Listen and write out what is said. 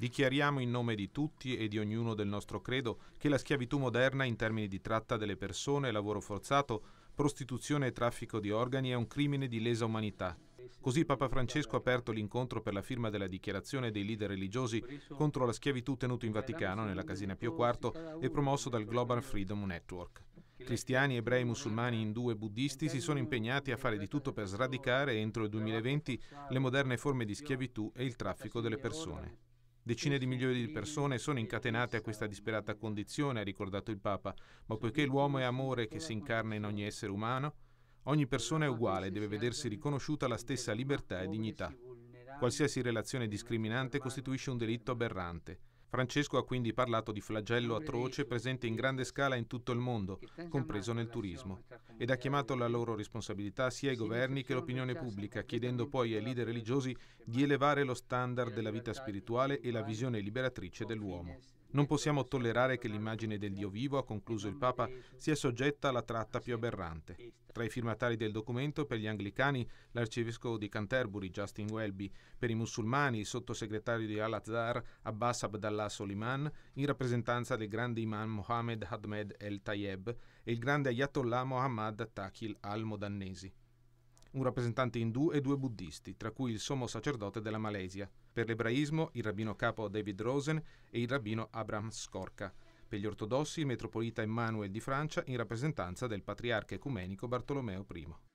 Dichiariamo in nome di tutti e di ognuno del nostro credo che la schiavitù moderna in termini di tratta delle persone, lavoro forzato, prostituzione e traffico di organi è un crimine di lesa umanità. Così Papa Francesco ha aperto l'incontro per la firma della dichiarazione dei leader religiosi contro la schiavitù tenuto in Vaticano nella casina Pio IV e promosso dal Global Freedom Network. Cristiani, ebrei, musulmani, indù e buddisti si sono impegnati a fare di tutto per sradicare entro il 2020 le moderne forme di schiavitù e il traffico delle persone. Decine di milioni di persone sono incatenate a questa disperata condizione, ha ricordato il Papa, ma poiché l'uomo è amore che si incarna in ogni essere umano, ogni persona è uguale e deve vedersi riconosciuta la stessa libertà e dignità. Qualsiasi relazione discriminante costituisce un delitto aberrante. Francesco ha quindi parlato di flagello atroce presente in grande scala in tutto il mondo, compreso nel turismo, ed ha chiamato la loro responsabilità sia i governi che l'opinione pubblica, chiedendo poi ai leader religiosi di elevare lo standard della vita spirituale e la visione liberatrice dell'uomo. Non possiamo tollerare che l'immagine del Dio vivo, ha concluso il Papa, sia soggetta alla tratta più aberrante. Tra i firmatari del documento per gli anglicani l'arcivescovo di Canterbury Justin Welby, per i musulmani il sottosegretario di Al-Azhar Abbas Abdallah Soliman, in rappresentanza del grande imam Mohammed Ahmed El Tayeb e il grande ayatollah Mohammad Takil al-Modannesi un rappresentante indù e due buddisti, tra cui il sommo sacerdote della Malesia, per l'ebraismo il rabbino capo David Rosen e il rabbino Abraham Skorka, per gli ortodossi il metropolita Emmanuel di Francia in rappresentanza del patriarca ecumenico Bartolomeo I.